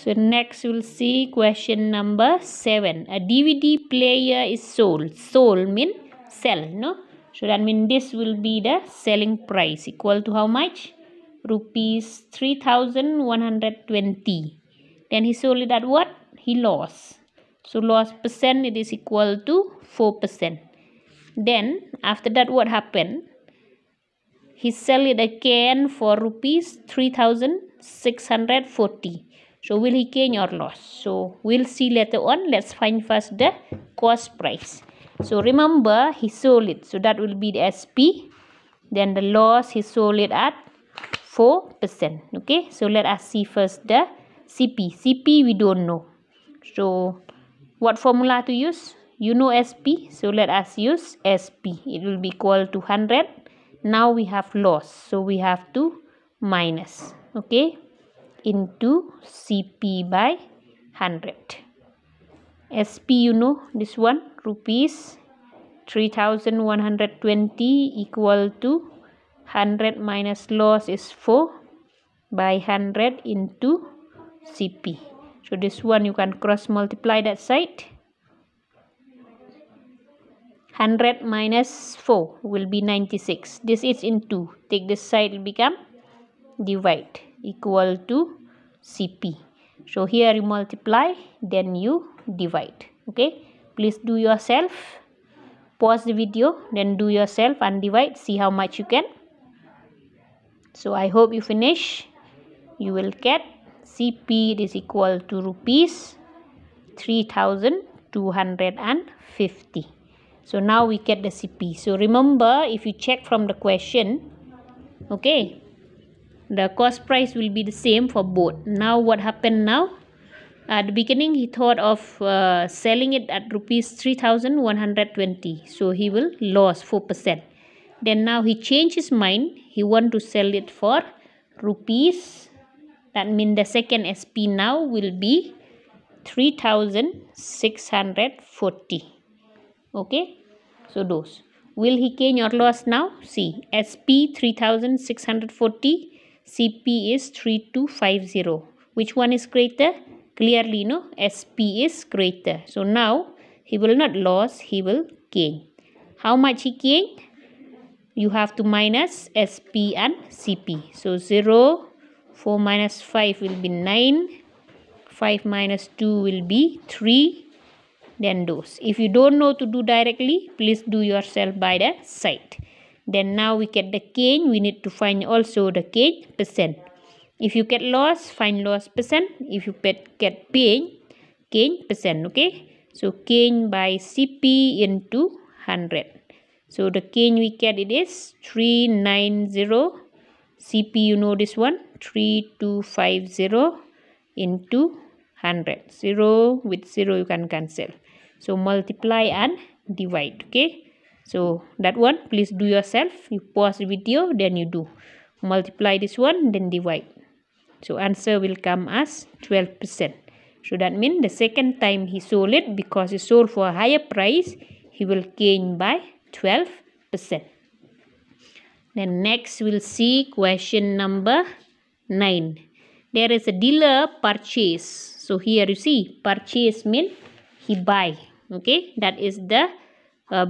So next we'll see question number 7. A DVD player is sold. Sold mean sell, no? So that means this will be the selling price equal to how much? Rupees 3120. Then he sold it at what? He lost. So loss percent it is equal to 4%. Then after that what happened? He sell it again for rupees 3640. So will he gain or loss? So we'll see later on. Let's find first the cost price. So remember he sold it. So that will be the SP. Then the loss he sold it at 4%. Okay. So let us see first the CP. CP we don't know. So what formula to use? You know SP. So let us use SP. It will be equal to 100. Now we have loss. So we have to minus. Okay into CP by 100. SP you know this one rupees 3120 equal to 100 minus loss is 4 by 100 into CP. So this one you can cross multiply that side. 100 minus 4 will be 96. This is in 2. Take this side become divide equal to CP. So here you multiply then you divide. Okay. Please do yourself. Pause the video then do yourself and divide. See how much you can. So I hope you finish. You will get CP is equal to rupees 3250. So now we get the CP. So remember if you check from the question. Okay the cost price will be the same for both now what happened now at the beginning he thought of uh, selling it at rupees 3120 so he will lose 4% then now he changed his mind he want to sell it for rupees that means the second sp now will be 3640 okay so those will he gain or loss now see sp 3640 CP is 3250. Which one is greater? Clearly, no, SP is greater. So now he will not lose, he will gain. How much he gain? You have to minus SP and CP. So 0, 4 minus 5 will be 9, 5 minus 2 will be 3, then those. If you don't know to do directly, please do yourself by the side then now we get the gain we need to find also the gain percent if you get loss find loss percent if you get get gain gain percent okay so gain by cp into 100 so the gain we get it is 390 cp you know this one 3250 into 100 0 with 0 you can cancel so multiply and divide okay so that one please do yourself you pause the video then you do multiply this one then divide so answer will come as 12 percent so that means the second time he sold it because he sold for a higher price he will gain by 12 percent then next we'll see question number 9 there is a dealer purchase so here you see purchase mean he buy okay that is the uh,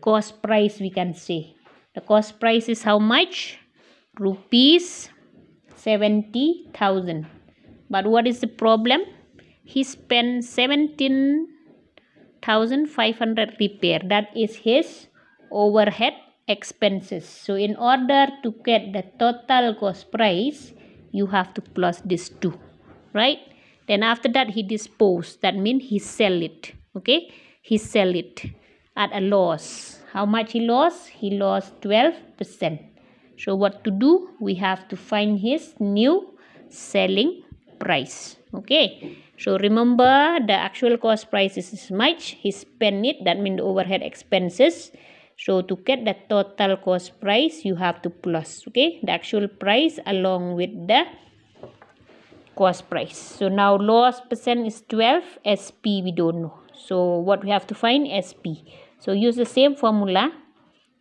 cost price we can say the cost price is how much rupees 70000 but what is the problem he spent 17500 repair that is his overhead expenses so in order to get the total cost price you have to plus this two right then after that he dispose that means he sell it okay he sell it at a loss. How much he lost? He lost 12%. So what to do? We have to find his new selling price. Okay. So remember the actual cost price is much. He spent it. That means overhead expenses. So to get the total cost price, you have to plus. Okay. The actual price along with the cost price. So now loss percent is 12. SP we don't know. So what we have to find? SP. So use the same formula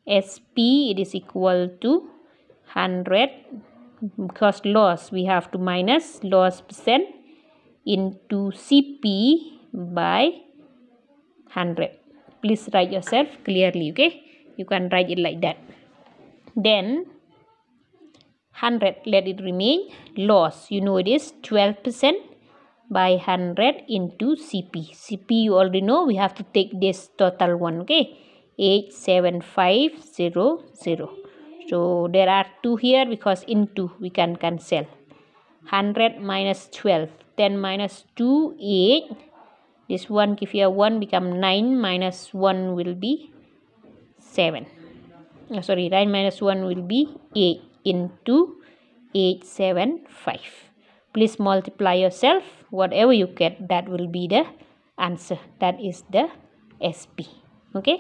SP it is equal to 100 because loss we have to minus loss percent into CP by 100. Please write yourself clearly okay. You can write it like that. Then 100 let it remain loss you know it is 12 percent by 100 into CP. CP you already know we have to take this total one okay 87500. So there are 2 here because in 2 we can cancel 100 minus 12 10 minus 2 8 this one give here 1 become 9 minus 1 will be 7 oh, sorry 9 minus 1 will be 8 into 875 please multiply yourself whatever you get that will be the answer that is the sp okay